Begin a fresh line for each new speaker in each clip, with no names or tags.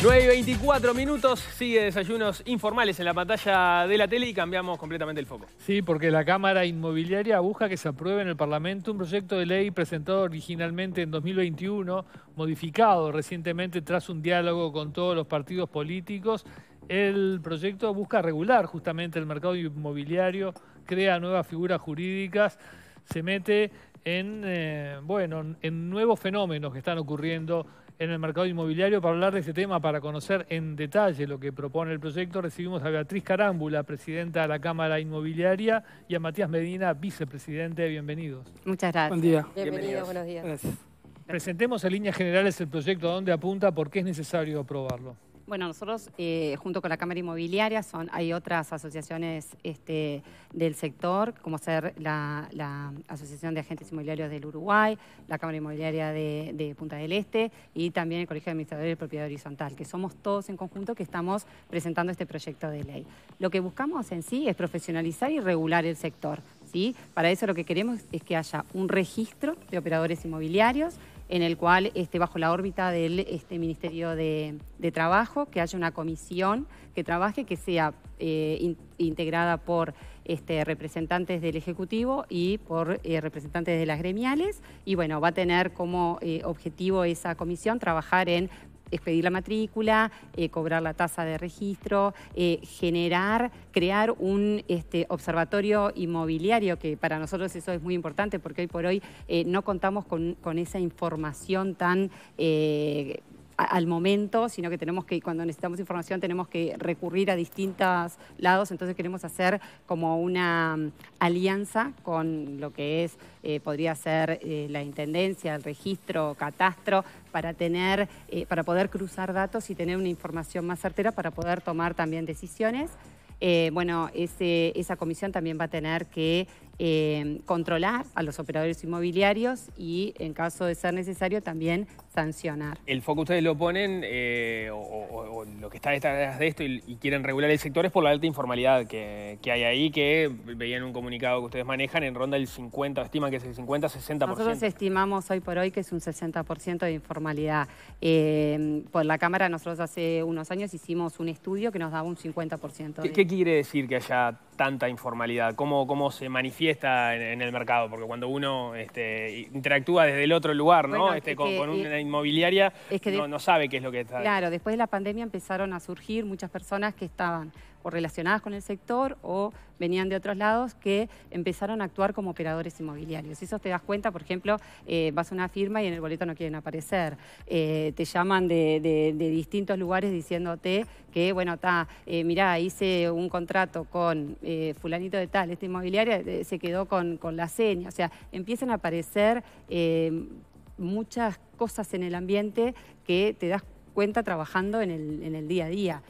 9 y 24 minutos, sigue desayunos informales en la pantalla de la tele y cambiamos completamente el foco.
Sí, porque la Cámara Inmobiliaria busca que se apruebe en el Parlamento un proyecto de ley presentado originalmente en 2021, modificado recientemente tras un diálogo con todos los partidos políticos. El proyecto busca regular justamente el mercado inmobiliario, crea nuevas figuras jurídicas, se mete en, eh, bueno, en nuevos fenómenos que están ocurriendo en el mercado inmobiliario. Para hablar de este tema, para conocer en detalle lo que propone el proyecto, recibimos a Beatriz Carámbula, presidenta de la Cámara Inmobiliaria, y a Matías Medina, vicepresidente. Bienvenidos.
Muchas gracias. Buen día. Bienvenidos, buenos días.
Presentemos en líneas generales el proyecto, a dónde apunta, por qué es necesario aprobarlo.
Bueno, nosotros eh, junto con la Cámara Inmobiliaria son, hay otras asociaciones este, del sector, como ser la, Asociación de Agentes Inmobiliarios del Uruguay, la Cámara Inmobiliaria de, Punta del Este y también el Colegio de Administradores de Propiedad Horizontal, que somos todos en conjunto que estamos presentando este proyecto de ley. Lo que buscamos en sí es profesionalizar y regular el sector. ¿sí? Para eso lo que queremos es que haya un registro de operadores inmobiliarios en el cual esté bajo la órbita del este, Ministerio de, Trabajo, que haya una comisión que trabaje, que sea eh, integrada por este, representantes del Ejecutivo y por eh, representantes de las gremiales. Y bueno, va a tener como eh, objetivo esa comisión trabajar en expedir la matrícula, eh, cobrar la tasa de registro, eh, generar, crear un este, observatorio inmobiliario, que para nosotros eso es muy importante porque hoy por hoy eh, no contamos con esa información tan al momento, sino que tenemos que, cuando necesitamos información, tenemos que recurrir a distintos lados, entonces queremos hacer como una mm, alianza con lo que es, eh, podría ser eh, la Intendencia, el registro, catastro, para tener, eh, para poder cruzar datos y tener una información más certera para poder tomar también decisiones. bueno, ese, esa comisión también va a tener que eh, controlar a los operadores inmobiliarios y, en caso de ser necesario, también sancionar.
El foco ustedes lo ponen, eh, o, lo que está detrás de esto y, quieren regular el sector, es por la alta informalidad que, hay ahí, que veían un comunicado que ustedes manejan en ronda del 50, estiman que es el 50-60%. Nosotros
estimamos hoy por hoy que es un 60% de informalidad. Eh, por la Cámara nosotros hace unos años hicimos un estudio que nos daba un 50%. ¿Qué,
quiere decir que haya tanta informalidad? ¿Cómo, cómo se manifiesta? está en, el mercado, porque cuando uno este, interactúa desde el otro lugar, ¿no? Este, con, una inmobiliaria, no, no sabe qué es lo que está. Claro,
después de la pandemia empezaron a surgir muchas personas que estaban o relacionadas con el sector o venían de otros lados que empezaron a actuar como operadores inmobiliarios. Eso te das cuenta, por ejemplo, eh, vas a una firma y en el boleto no quieren aparecer. Eh, te llaman de, distintos lugares diciéndote que, bueno, está, eh, mirá, hice un contrato con fulanito de tal, esta inmobiliaria se quedó con, la seña. O sea, empiezan a aparecer muchas cosas en el ambiente que te das cuenta trabajando en el día a día.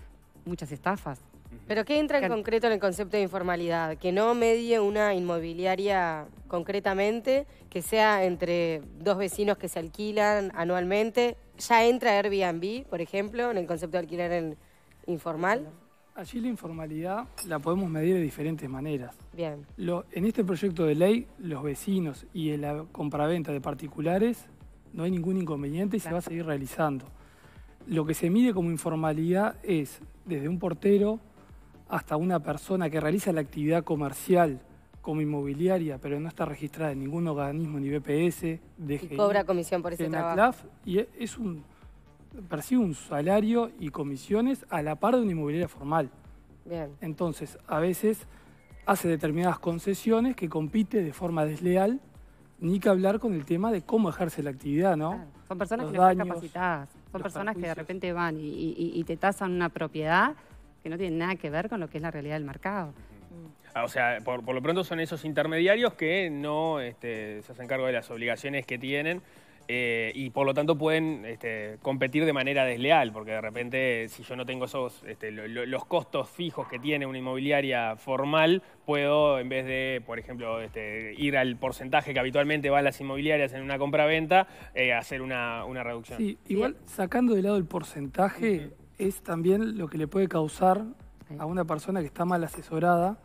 Muchas estafas.
Pero ¿qué entra en concreto en el concepto de informalidad? Que no medie una inmobiliaria concretamente, que sea entre dos vecinos que se alquilan anualmente. ¿Ya entra Airbnb, por ejemplo, en el concepto de alquiler informal?
Allí la informalidad la podemos medir de diferentes maneras. Bien. en este proyecto de ley, los vecinos y en la compraventa de particulares no hay ningún inconveniente y se va a seguir realizando. Lo que se mide como informalidad es desde un portero, hasta una persona que realiza la actividad comercial como inmobiliaria, pero no está registrada en ningún organismo, ni BPS, de Y cobra comisión por ese trabajo. Y e, es un, percibe un salario y comisiones a la par de una inmobiliaria formal. Entonces, a veces hace determinadas concesiones que compite de forma desleal, ni que hablar con el tema de cómo ejerce la actividad, ¿no? Son personas que no están capacitadas,
son personas que de repente van y te tasan una propiedad que no tienen nada que ver con lo que es la realidad del mercado.
Ah, o sea, por, lo pronto son esos intermediarios que no este, se hacen cargo de las obligaciones que tienen eh, y por lo tanto pueden este, competir de manera desleal, porque de repente si yo no tengo esos este, los costos fijos que tiene una inmobiliaria formal, puedo en vez de, por ejemplo, ir al porcentaje que habitualmente van las inmobiliarias en una compra-venta, eh, hacer una, reducción. Sí,
igual sacando de lado el porcentaje, es también lo que le puede causar a una persona que está mal asesorada,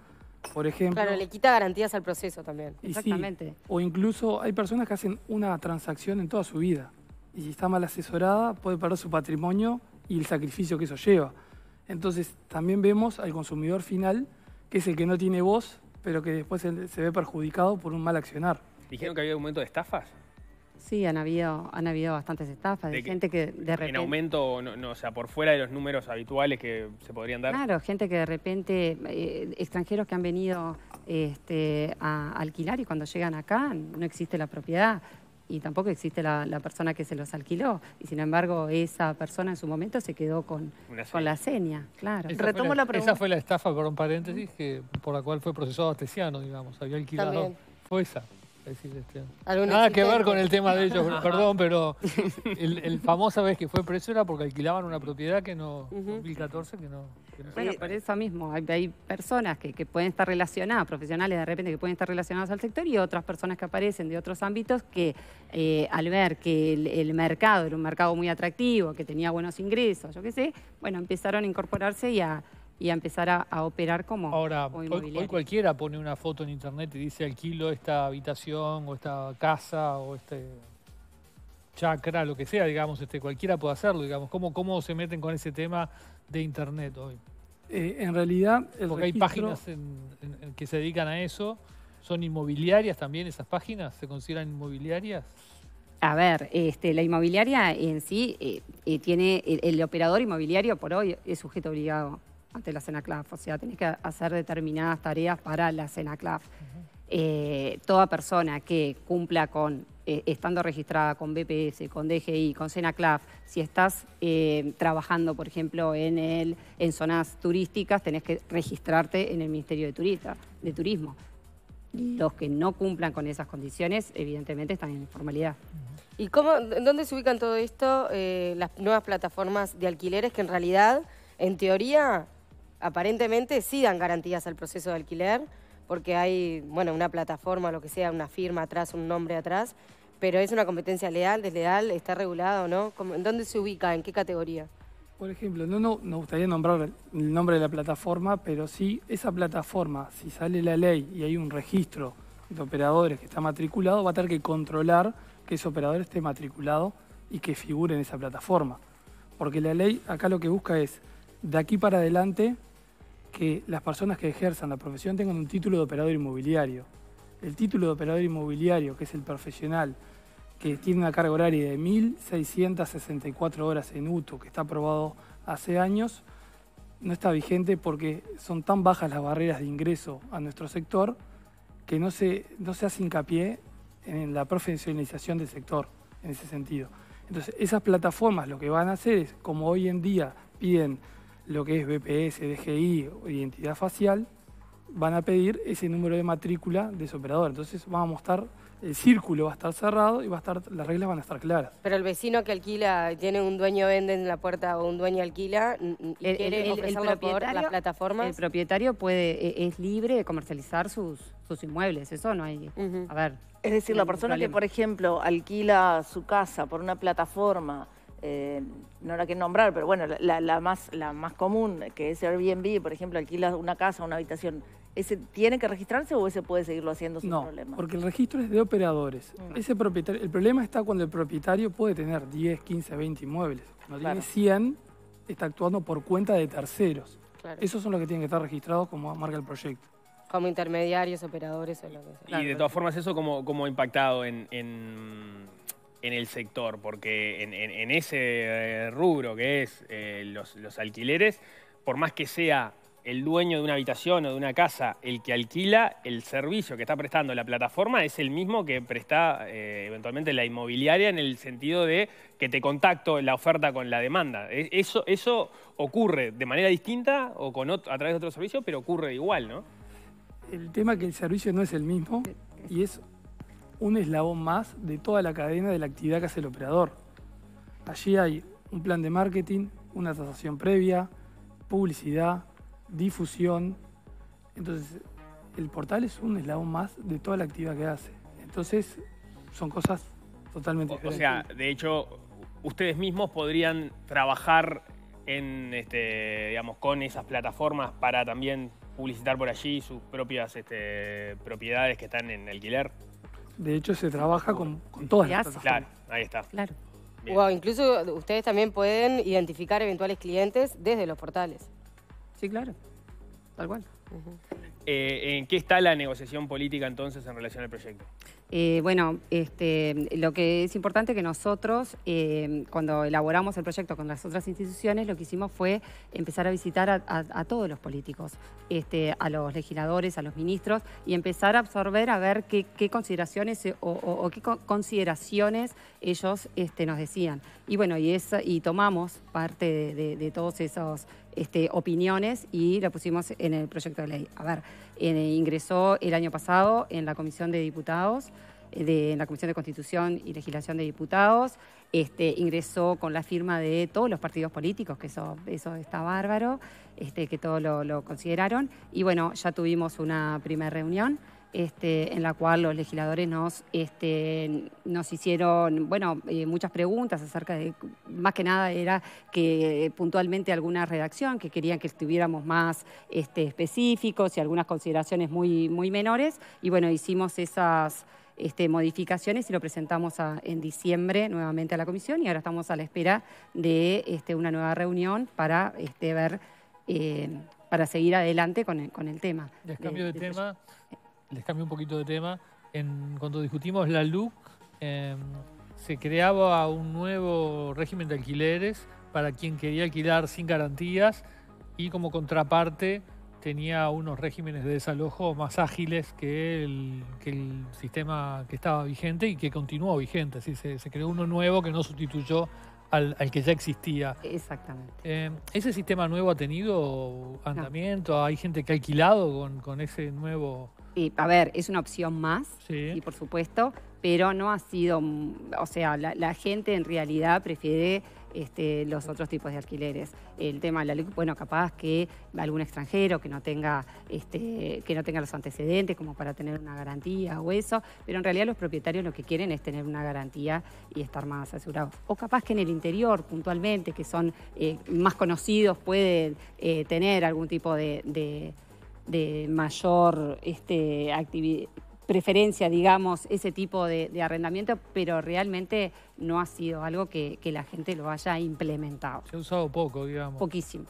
por ejemplo. Claro, le
quita garantías al proceso también. Exactamente.
o incluso hay personas que hacen una transacción en toda su vida y si está mal asesorada puede perder su patrimonio y el sacrificio que eso lleva. Entonces también vemos al consumidor final, que es el que no tiene voz, pero que después se ve perjudicado por un mal accionar.
¿Dijeron que había aumento de estafas?
Sí, han habido, han habido bastantes estafas de, gente que de repente... En
aumento, o sea, por fuera de los números habituales que se podrían dar. Claro,
gente que de repente, eh, extranjeros que han venido este, a alquilar y cuando llegan acá no existe la propiedad y tampoco existe la, persona que se los alquiló. Y sin embargo, esa persona en su momento se quedó con, con la seña. Claro. Retomo la, pregunta. Esa
fue la estafa, por un paréntesis, que, por la cual fue procesado Astesiano, digamos. Había alquilado. Fue esa. Nada que ver con el tema de ellos, perdón, pero el, el famosa vez que fue preso era porque alquilaban una propiedad que no, 2014, que no... bueno,
por eso mismo, hay, personas que, pueden estar relacionadas, profesionales de repente que pueden estar relacionados al sector y otras personas que aparecen de otros ámbitos que eh, al ver que el, mercado era un mercado muy atractivo, que tenía buenos ingresos, yo qué sé, bueno, empezaron a incorporarse y a y a empezar a, operar como
Ahora, hoy, cualquiera pone una foto en internet y dice alquilo esta habitación o esta casa o este chacra, lo que sea, digamos, este, cualquiera puede hacerlo, digamos. ¿Cómo, cómo se meten con ese tema de internet hoy? Eh,
en realidad, Porque hay páginas
que se dedican a eso. ¿Son inmobiliarias también esas páginas? ¿Se consideran inmobiliarias?
A ver, este, la inmobiliaria en sí eh, eh, tiene, el, operador inmobiliario por hoy es sujeto obligado ante la CENACLAF, o sea, tenés que hacer determinadas tareas para la Cena eh, toda persona que cumpla con, eh, estando registrada con BPS, con DGI, con Claf, si estás eh, trabajando, por ejemplo, en, el, en zonas turísticas, tenés que registrarte en el Ministerio de, Turista, de Turismo. Los que no cumplan con esas condiciones, evidentemente, están en informalidad.
¿Y cómo, dónde se ubican todo esto, las nuevas plataformas de alquileres que en realidad, en teoría, aparentemente sí dan garantías al proceso de alquiler, porque hay, bueno, una plataforma, lo que sea, una firma atrás, un nombre atrás, pero es una competencia leal, desleal, está regulada o no. ¿En dónde se ubica? ¿En qué categoría?
Por ejemplo, no, no nos gustaría nombrar el nombre de la plataforma, pero sí esa plataforma, si sale la ley y hay un registro de operadores que está matriculado, va a tener que controlar que ese operador esté matriculado y que figure en esa plataforma. Porque la ley acá lo que busca es, de aquí para adelante, que las personas que ejerzan la profesión tengan un título de operador inmobiliario. El título de operador inmobiliario, que es el profesional que tiene una carga horaria de 1.664 horas en UTO, que está aprobado hace años, no está vigente porque son tan bajas las barreras de ingreso a nuestro sector que no se, no se hace hincapié en la profesionalización del sector en ese sentido. Entonces, esas plataformas lo que van a hacer es, como hoy en día piden lo que es BPS, DGI o identidad facial, van a pedir ese número de matrícula de operador. Entonces va a mostrar, el círculo va a estar cerrado y va a estar, las reglas van a estar claras.
Pero el vecino que alquila, tiene un dueño vende en la puerta o un dueño alquila y el, quiere el, propietario, El
propietario puede, e, es libre de comercializar sus, sus inmuebles, eso no hay. A ver.
Es decir, la persona que, por ejemplo, alquila su casa por una plataforma eh, no era que nombrar, pero bueno, la, más, la más común, que es Airbnb, por ejemplo, alquila una casa, una habitación, ¿ese tiene que registrarse o ese puede seguirlo haciendo sin problema? porque
el registro es de operadores. Mm. Ese propietario, el problema está cuando el propietario puede tener 10, 15, 20 inmuebles. Cuando tiene 100, está actuando por cuenta de terceros. Esos son los que tienen que estar registrados como marca el proyecto
como intermediarios, operadores o lo que
sea. Y
de todas formas eso como, como impactado en en el sector, porque en, ese eh, rubro que es eh, los, alquileres, por más que sea el dueño de una habitación o de una casa el que alquila, el servicio que está prestando la plataforma es el mismo que presta eh, eventualmente la inmobiliaria en el sentido de que te contacto la oferta con la demanda. Eso, eso ocurre de manera distinta o con a través de otro servicio, pero ocurre igual, ¿no?
El tema que el servicio no es el mismo y es un eslabón más de toda la cadena de la actividad que hace el operador. Allí hay un plan de marketing, una tasación previa, publicidad, difusión. Entonces, el portal es un eslabón más de toda la actividad que hace. Entonces, son cosas totalmente o, O sea,
de hecho, ustedes mismos podrían trabajar en, este, digamos, con esas plataformas para también publicitar por allí sus propias este, propiedades que están en alquiler.
De hecho, se trabaja con, todas
las plataformas. Claro, ahí está. Claro.
incluso ustedes también pueden identificar eventuales clientes desde los portales. Sí, claro. Tal cual.
Eh, ¿En qué está la negociación política entonces en relación al proyecto?
Eh, bueno, este, lo que es importante que nosotros, eh, cuando elaboramos el proyecto con las otras instituciones, lo que hicimos fue empezar a visitar a, todos los políticos, este, a los legisladores, a los ministros, y empezar a absorber a ver qué, consideraciones eh, o, qué consideraciones ellos este, nos decían. Y bueno, y, y tomamos parte de, de todos esos este, opiniones y la pusimos en el proyecto de ley. A ver, eh, ingresó el año pasado en la Comisión de Diputados, eh, de, la Comisión de Constitución y Legislación de Diputados, este, ingresó con la firma de todos los partidos políticos, que eso, eso está bárbaro, este, que todos lo consideraron. Y bueno, ya tuvimos una primera reunión. Este, en la cual los legisladores nos, este, nos hicieron bueno, eh, muchas preguntas acerca de, más que nada era que eh, puntualmente alguna redacción que querían que estuviéramos más este, específicos y algunas consideraciones muy, muy menores. Y bueno, hicimos esas... modificaciones y lo presentamos en diciembre nuevamente a la comisión y ahora estamos a la espera de una nueva reunión para este, ver eh, para seguir adelante con el, con el de tema
les cambio un poquito de tema, cuando discutimos la LUC, em, se creaba un nuevo régimen de alquileres para quien quería alquilar sin garantías y como contraparte tenía unos regímenes de desalojo más ágiles que el, sistema que estaba vigente y que continuó vigente. se, creó uno nuevo que no sustituyó al, que ya existía. Exactamente. Em, ¿Ese sistema nuevo ha tenido andamiento? ¿Hay gente que ha alquilado con ese nuevo a ver, es una opción más, y por supuesto, pero no ha sido, mm,
o sea, la, gente en realidad prefiere este, los otros tipos de alquileres. El tema de la ley, bueno, capaz que algún extranjero que no tenga, este, que no tenga los antecedentes como para tener una garantía o eso, pero en realidad los propietarios lo que quieren es tener una garantía y estar más asegurados. O capaz que en el interior, puntualmente, que son eh, más conocidos, pueden eh, tener algún tipo de de mayor este, preferencia, digamos, ese tipo de, arrendamiento, pero realmente no ha sido algo que, la gente lo haya implementado. Se ha usado poco, digamos. Poquísimo.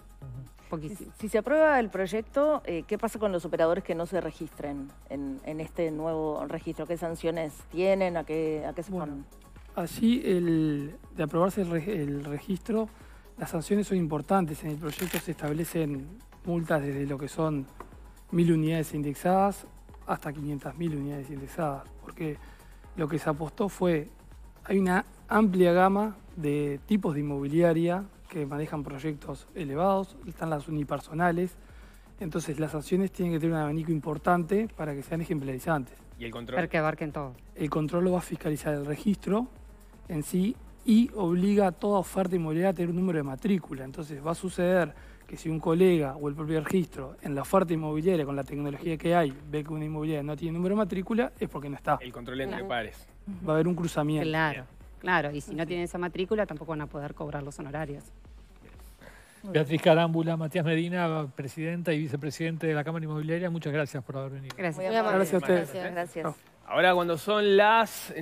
Si, se aprueba el proyecto, eh, ¿qué pasa con los operadores que no se registren en, este nuevo registro? ¿Qué sanciones tienen? ¿A qué, a qué se bueno,
Así, el, de aprobarse el registro, las sanciones son importantes. En el proyecto se establecen multas desde lo que son mil unidades indexadas hasta 500.000 unidades indexadas, porque lo que se apostó fue, hay una amplia gama de tipos de inmobiliaria que manejan proyectos elevados, están las unipersonales, entonces las acciones tienen que tener un abanico importante para que sean ejemplarizantes. ¿Y el control? Para que abarquen todo. El control lo va a fiscalizar el registro en sí y obliga a toda oferta inmobiliaria a tener un número de matrícula, entonces va a suceder que si un colega o el propio registro en la oferta inmobiliaria con la tecnología que hay ve que una inmobiliaria no tiene número de matrícula es porque no está. El control entre pares. Va a haber un cruzamiento. Claro,
claro. Y si no tiene esa matrícula tampoco van a poder cobrar los honorarios. Beatriz
Carámbula, Matías Medina, presidenta y vicepresidente de la Cámara Inmobiliaria, muchas gracias por haber venido.
Gracias, gracias
a ustedes.
gracias. Ahora cuando son las...